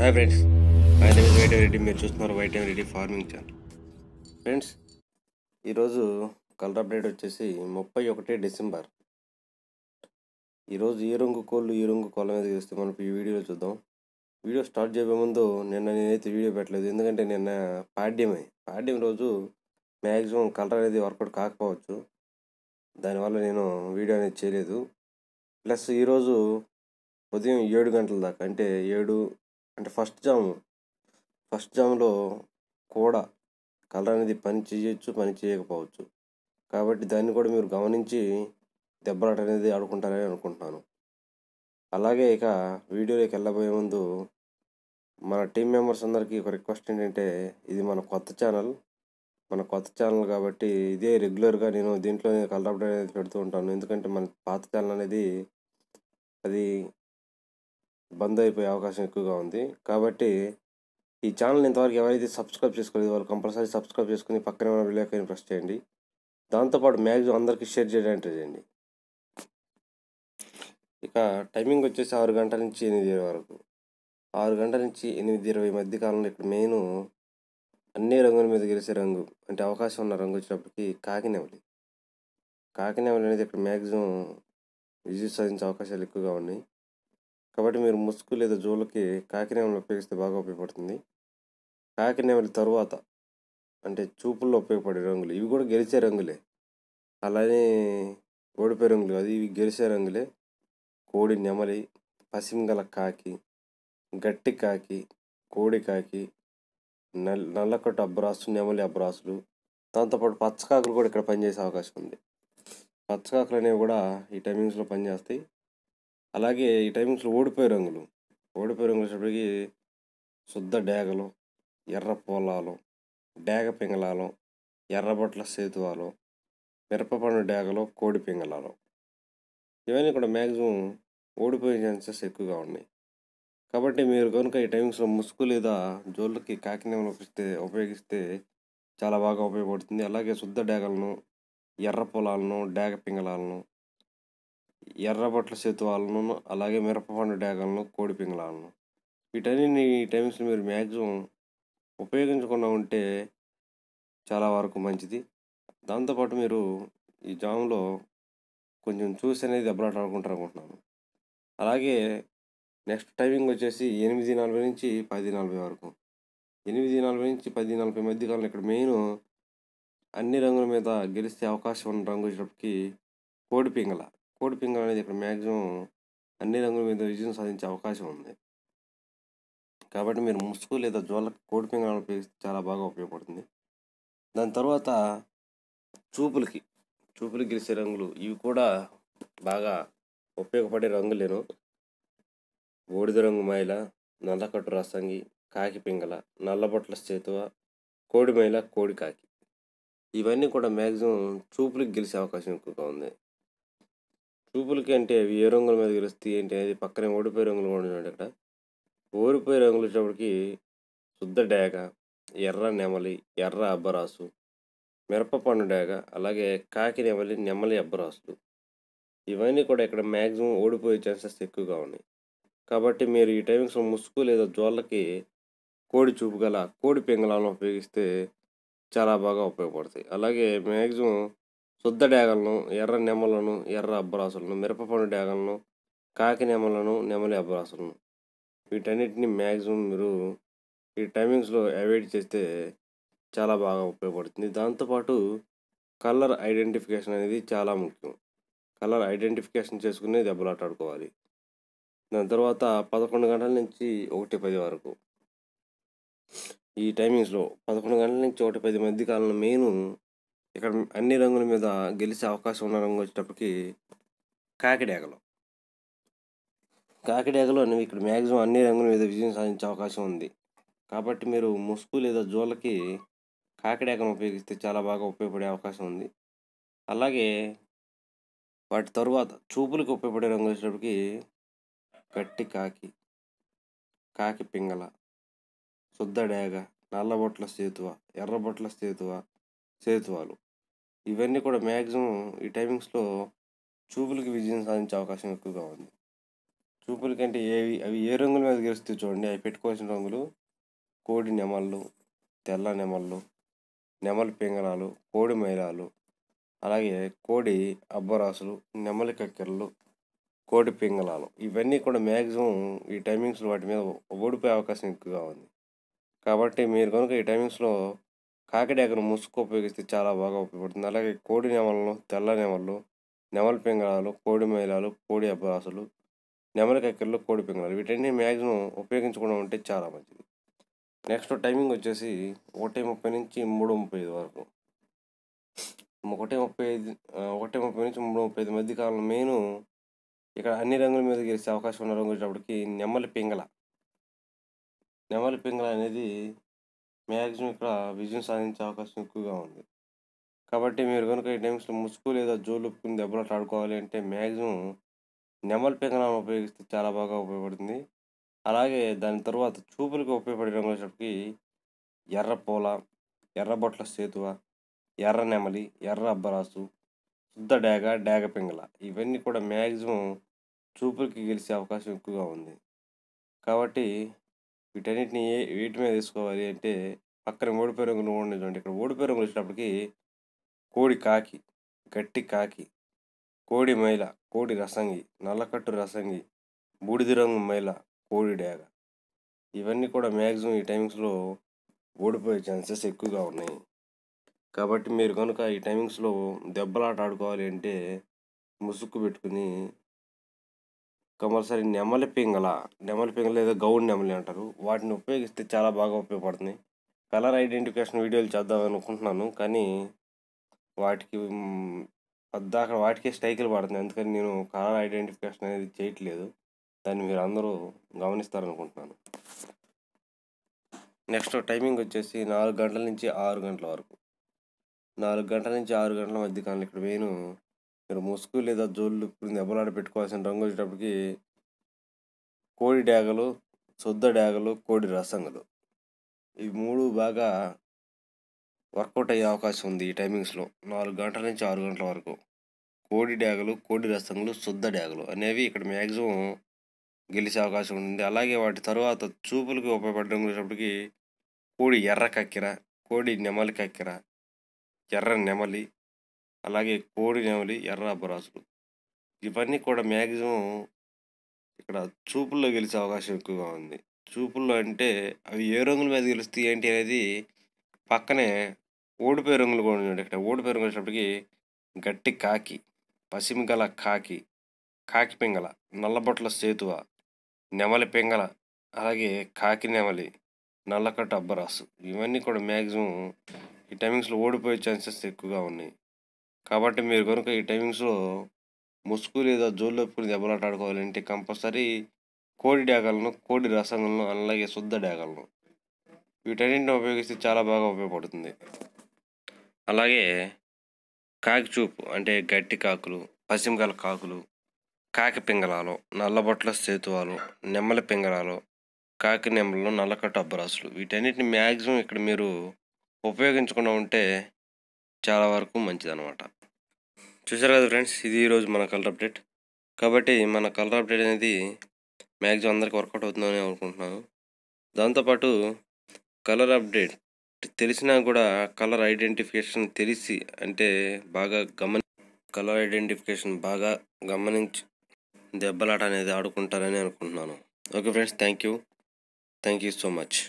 Hi friends my name white Reddy మీరు చూస్తున్నారు white Reddy farming channel friends ఈరోజు కలర్ అప్డేట్ వచ్చేసి ముప్పై ఒకటి డిసెంబర్ ఈరోజు ఈ రంగు కోళ్ళు ఈ రంగు కోళ్ళ మీద చూస్తే మనం ఈ వీడియోలో చూద్దాం వీడియో స్టార్ట్ చేయబోయే ముందు నిన్న నేనైతే వీడియో పెట్టలేదు ఎందుకంటే నిన్న పాడ్యమే పాడ్యం రోజు మ్యాక్సిమం కలర్ అనేది వర్కౌట్ కాకపోవచ్చు దానివల్ల నేను వీడియో అనేది చేయలేదు ప్లస్ ఈరోజు ఉదయం ఏడు గంటల దాకా అంటే ఏడు అంటే ఫస్ట్ జాము ఫస్ట్ జాములో కూడా కలర్ అనేది పని చేయొచ్చు పని చేయకపోవచ్చు కాబట్టి దాన్ని కూడా మీరు గమనించి దెబ్బలాట అనేది ఆడుకుంటారని అనుకుంటున్నాను అలాగే ఇక వీడియోలోకి వెళ్ళబోయే ముందు మన టీం మెంబర్స్ అందరికీ ఒక రిక్వెస్ట్ ఏంటంటే ఇది మన కొత్త ఛానల్ మన కొత్త ఛానల్ కాబట్టి ఇదే రెగ్యులర్గా నేను దీంట్లో కలర్ అప్డేట్ అనేది పెడుతూ ఉంటాను ఎందుకంటే మన పాత ఛానల్ అనేది అది బంద్ అయిపోయే అవకాశం ఎక్కువగా ఉంది కాబట్టి ఈ ఛానల్ ఇంతవరకు ఎవరైతే సబ్స్క్రైబ్ చేసుకోలేదు వాళ్ళు కంపల్సరీ సబ్స్క్రైబ్ చేసుకుని పక్కనే ఉన్న విలేకని ప్రెస్ చేయండి దాంతోపాటు మ్యాక్సిమం అందరికీ షేర్ చేయడానికి చేయండి ఇక టైమింగ్ వచ్చేసి ఆరు గంటల నుంచి ఎనిమిది ఇరవై వరకు ఆరు గంటల నుంచి ఎనిమిది ఇరవై మధ్య కాలంలో ఇక్కడ మెయిన్ అన్ని రంగుల మీద గెలిచే రంగు అంటే అవకాశం ఉన్న రంగు వచ్చినప్పటికీ కాకినేవలి కాకినేవలి అనేది ఇక్కడ మ్యాక్సిమం విజయ సాధించే అవకాశాలు ఎక్కువగా ఉన్నాయి కాబట్టి మీరు ముసుగు లేదా జోలకి కాకినేమలు ఉపయోగిస్తే బాగా ఉపయోగపడుతుంది కాకినేమల తర్వాత అంటే చూపుల్లో ఉపయోగపడే రంగులు ఇవి కూడా గెలిచే రంగులే అలానే ఓడిపోయే రంగులు అది ఇవి గెలిచే రంగులే కోడి నెమలి పసింగల కాకి గట్టి కాకి కోడి కాకి నల్ నల్లకట్టు అబ్బరాసు నెమలి అబ్బరాసులు దాంతోపాటు పచ్చకాకులు కూడా ఇక్కడ పనిచేసే అవకాశం ఉంది పచ్చకాకులు అనేవి కూడా ఈ టైమింగ్స్లో పనిచేస్తాయి అలాగే ఈ టైమింగ్స్లో ఓడిపోయే రంగులు ఓడిపోయి రంగులు వచ్చేటప్పటికి శుద్ధ డేగలు ఎర్ర పొలాలు డేగ పింగళాలు ఎర్రబొట్ల సేతువాలు మిరపపండు డేగలు కోడి పింగళాలు ఇవన్నీ కూడా మ్యాక్సిమం ఓడిపోయే ఛాన్సెస్ ఎక్కువగా ఉన్నాయి కాబట్టి మీరు కనుక ఈ టైమింగ్స్లో ముసుగు లేదా జోళ్ళకి కాకినేమలు ఉపయోగిస్తే ఉపయోగిస్తే చాలా బాగా ఉపయోగపడుతుంది అలాగే శుద్ధ డేగలను ఎర్ర పొలాలను డేగ పింగళాలను సేతు వాళ్ళను అలాగే మిరపపండు డేగలను కోడి పింగళాలను వీటన్ని టైమ్స్ మీరు మ్యాక్సిమం ఉపయోగించకుండా ఉంటే చాలా వరకు మంచిది దాంతోపాటు మీరు ఈ జాములో కొంచెం చూసి అనేది దెబ్బలాట ఆడుకుంటారు అనుకుంటున్నాను అలాగే నెక్స్ట్ టైమింగ్ వచ్చేసి ఎనిమిది నలభై నుంచి పది నలభై వరకు ఎనిమిది నలభై నుంచి పది నలభై మధ్య కాలంలో ఇక్కడ మెయిన్ అన్ని రంగుల మీద గెలిస్తే అవకాశం ఉన్న రంగు వచ్చేటప్పటికి కోడి పింగళ కోడి పింగం అనేది ఇక్కడ మ్యాక్సిమం అన్ని రంగుల మీద విజయం సాధించే అవకాశం ఉంది కాబట్టి మీరు ముసుగు లేదా జ్వాల కోడి పింగళ ఉపయోగిస్తే చాలా బాగా ఉపయోగపడుతుంది దాని తర్వాత చూపులకి చూపులు గెలిచే రంగులు ఇవి కూడా బాగా ఉపయోగపడే రంగులేను బూడిద రంగు మైల నల్లకట్టు రసంగి కాకి నల్ల నల్లబొట్ల చేతువ కోడి మైల కోడి కాకి ఇవన్నీ కూడా మ్యాక్సిమం చూపులకు గెలిచే అవకాశం ఎక్కువగా ఉంది చూపులకి అంటే అవి ఏ రంగుల మీద గెలుస్తాయి ఏంటి అనేది పక్కనే ఓడిపోయే రంగులు కూడా ఉన్నాడు ఇక్కడ ఓడిపోయే రంగులు వచ్చేప్పటికి శుద్ధ డేగ ఎర్ర నెమలి ఎర్ర అబ్బరాసు మిరపపండు డేగ అలాగే కాకి నెమలి నెమలి అబ్బరాసులు ఇవన్నీ కూడా ఇక్కడ మ్యాక్సిమం ఓడిపోయే ఛాన్సెస్ ఎక్కువగా ఉన్నాయి కాబట్టి మీరు ఈ టైమింగ్స్ ముసుగు లేదా జోళ్ళకి కోడి చూపు గల కోడి పెంగళాలను ఉపయోగిస్తే చాలా బాగా ఉపయోగపడతాయి అలాగే మ్యాక్సిమం శుద్ధ డేగలను ఎర్ర నెమలను ఎర్ర అబ్బరాసులను మిరపపండు డేగలను కాకి నెమలను నెమలి అబ్బరాసులను వీటన్నిటిని మ్యాక్సిమం మీరు ఈ టైమింగ్స్లో అవాయిడ్ చేస్తే చాలా బాగా ఉపయోగపడుతుంది దాంతోపాటు కలర్ ఐడెంటిఫికేషన్ అనేది చాలా ముఖ్యం కలర్ ఐడెంటిఫికేషన్ చేసుకుని దెబ్బలాట ఆడుకోవాలి దాని తర్వాత పదకొండు గంటల నుంచి ఒకటి పది వరకు ఈ టైమింగ్స్లో పదకొండు గంటల నుంచి ఒకటి పది మధ్య కాలంలో మెయిన్ ఇక్కడ అన్ని రంగుల మీద గెలిచే అవకాశం ఉన్న రంగు వచ్చేటప్పటికి కాకిడేగలు కాకిడేగలు అనేవి ఇక్కడ మ్యాక్సిమం అన్ని రంగుల మీద విజయం సాధించే అవకాశం ఉంది కాబట్టి మీరు ముసుగు లేదా జోళ్ళకి కాకిడేగను ఉపయోగిస్తే చాలా బాగా ఉపయోగపడే అవకాశం ఉంది అలాగే వాటి తరువాత చూపులకు ఉపయోగపడే రంగు వచ్చేటప్పటికి గట్టి కాకి కాకి పింగళ శుద్ధ డేగ నల్లబొట్ల సేతువ ఎర్రబొట్ల సేతువ సేతువాలు ఇవన్నీ కూడా మ్యాక్సిమం ఈ టైమింగ్స్లో చూపులకి విజయం సాధించే అవకాశం ఎక్కువగా ఉంది చూపులకంటే ఏవి అవి ఏ రంగుల మీద గెలిస్తే చూడండి అవి పెట్టుకోవాల్సిన రంగులు కోడి నెమళ్ళు తెల్ల నెమళ్ళు నెమల పింగళాలు కోడి మైలాలు అలాగే కోడి అబ్బరాసులు నెమలి కక్కెరలు కోడి పింగళాలు ఇవన్నీ కూడా మ్యాక్సిమం ఈ టైమింగ్స్లో వాటి మీద ఓడిపోయే అవకాశం ఎక్కువగా ఉంది కాబట్టి మీరు కనుక ఈ టైమింగ్స్లో కాకిడి ఎగను ముసుకు ఉపయోగిస్తే చాలా బాగా ఉపయోగపడుతుంది అలాగే కోడి నెమలను తెల్ల నెమళ్ళు నెమల పింగళాలు కోడి మైలాలు కోడి అబ్బాసులు నెమల కక్కెరలు కోడి పింగళాలు వీటన్నీ మ్యాక్సిమం ఉపయోగించకుండా ఉంటే చాలా మంచిది నెక్స్ట్ టైమింగ్ వచ్చేసి ఒకటి ముప్పై నుంచి మూడు ముప్పై ఐదు వరకు ఒకటి ముప్పై ఐదు ఒకటి ముప్పై నుంచి మూడు ముప్పై ఐదు మధ్య కాలంలో మెయిన్ ఇక్కడ అన్ని రంగుల మీద గెలిచే అవకాశం ఉన్న రంగు వచ్చేటప్పటికి నెమలి పింగళ నెమలి పింగళ అనేది మ్యాక్సిమం ఇక్కడ విజయం సాధించే అవకాశం ఎక్కువగా ఉంది కాబట్టి మీరు కనుక ఈ టైమ్స్లో ముసుగు లేదా జోలుప్పుకుని దెబ్బలాట ఆడుకోవాలి అంటే మ్యాక్సిమం నెమల్ పెంగనామ ఉపయోగిస్తే చాలా బాగా ఉపయోగపడుతుంది అలాగే దాని తర్వాత చూపులకు ఉపయోగపడే రంగులకి ఎర్ర పూల ఎర్ర బొట్ల సేతువ ఎర్ర నెమలి ఎర్ర అబ్బరాసు శుద్ధ డేగ డేగ పెంగల ఇవన్నీ కూడా మ్యాక్సిమం చూపులకి గెలిచే అవకాశం ఎక్కువగా ఉంది కాబట్టి వీటన్నిటిని వీటి మీద వేసుకోవాలి అంటే పక్కన ఓడిపోయే రంగులు చూడండి ఇక్కడ ఓడిపోయే రంగులు వచ్చినప్పటికి కోడి కాకి గట్టి కాకి కోడి మైల కోడి రసంగి నల్లకట్టు రసంగి బూడిద రంగు మైల కోడి డేగ ఇవన్నీ కూడా మ్యాక్సిమం ఈ టైమింగ్స్లో ఓడిపోయే ఛాన్సెస్ ఎక్కువగా ఉన్నాయి కాబట్టి మీరు కనుక ఈ టైమింగ్స్లో దెబ్బలాట ఆడుకోవాలి అంటే ముసుక్కు పెట్టుకుని కంపల్సరీ నెమలి పింగళ నెమలి పింగళ లేదా గౌడ్ నెమలి అంటారు వాటిని ఉపయోగిస్తే చాలా బాగా ఉపయోగపడుతుంది కలర్ ఐడెంటిఫికేషన్ వీడియోలు చేద్దాం అనుకుంటున్నాను కానీ వాటికి అద్దాక వాటికే స్టైకిల్ పడుతుంది అందుకని నేను కలర్ ఐడెంటిఫికేషన్ అనేది చేయట్లేదు దాన్ని మీరు అందరూ గమనిస్తారనుకుంటున్నాను నెక్స్ట్ టైమింగ్ వచ్చేసి నాలుగు గంటల నుంచి ఆరు గంటల వరకు నాలుగు గంటల నుంచి ఆరు గంటల మధ్య కానీ ఇక్కడ మెయిన్ మీరు ముసుగు లేదా జోళ్ళు కింద ఎబలాడ పెట్టుకోవాల్సిన రంగు వచ్చేటప్పటికి కోడి డాగలు శుద్ధ డాగలు కోడి రసంగులు ఇవి మూడు బాగా వర్కౌట్ అయ్యే అవకాశం ఉంది ఈ టైమింగ్స్లో నాలుగు గంటల నుంచి ఆరు గంటల వరకు కోడి డ్యాగలు కోడి రసంగులు శుద్ధ డ్యాగలు అనేవి ఇక్కడ మ్యాక్సిమం గెలిచే అవకాశం ఉంది అలాగే వాటి తర్వాత చూపులకు ఉపయోగపడడం వచ్చేటప్పటికి కోడి ఎర్ర కక్కెర కోడి నెమలి కక్కెర ఎర్ర నెమలి అలాగే కోడి నెమలి ఎర్ర అబ్బరాజులు ఇవన్నీ కూడా మ్యాక్సిమం ఇక్కడ చూపుల్లో గెలిచే అవకాశం ఎక్కువగా ఉంది చూపుల్లో అంటే అవి ఏ రంగుల మీద గెలుస్తాయి ఏంటి అనేది పక్కనే ఓడిపోయే రంగులు కూడా ఉన్నాయి ఇక్కడ ఓడిపోయే రంగులు వచ్చినప్పటికీ గట్టి కాకి పసిమిగల కాకి కాకి పింగల నల్లబొట్ల సేతువ నెమలి పింగల అలాగే కాకి నెమలి నల్లకట్ట అబ్బరాసు ఇవన్నీ కూడా మ్యాక్సిమం ఈ టైమింగ్స్లో ఓడిపోయే ఛాన్సెస్ ఎక్కువగా ఉన్నాయి కాబట్టి మీరు కనుక ఈ టైమింగ్స్‌లో ముసుగు లేదా జోల్లోపెట్టుకుని దెబ్బలాట ఆడుకోవాలంటే కంపల్సరీ కోడి డేగలను, కోడి రసంగులను, అలాగే శుద్ధ డేగలను. వీటన్నిటిని ఉపయోగిస్తే చాలా బాగా ఉపయోగపడుతుంది. అలాగే కాకిచూపు అంటే గట్టి కాకులు, పసింగల కాకులు, కాకి పింగళాలు, నల్లబొట్ల సేతువాలు, నెమ్మల పింగళాలు, కాకి నెమ్మలు నల్లకట్టు అబ్బరాసులు వీటన్నిటిని మ్యాక్సిమం ఇక్కడ మీరు ఉపయోగించకుండా ఉంటే చాలా వరకు అనమాట చూసారు కదా ఫ్రెండ్స్ ఇది ఈరోజు మన కలర్ అప్డేట్ కాబట్టి మన కలర్ అప్డేట్ అనేది మ్యాక్సిమం అందరికి వర్కౌట్ అవుతుందని అనుకుంటున్నాను దాంతోపాటు కలర్ అప్డేట్ తెలిసినా కూడా కలర్ ఐడెంటిఫికేషన్ తెలిసి అంటే బాగా గమని కలర్ ఐడెంటిఫికేషన్ బాగా గమనించి దెబ్బలాట అనేది ఆడుకుంటారని అనుకుంటున్నాను okay friends thank you thank you so much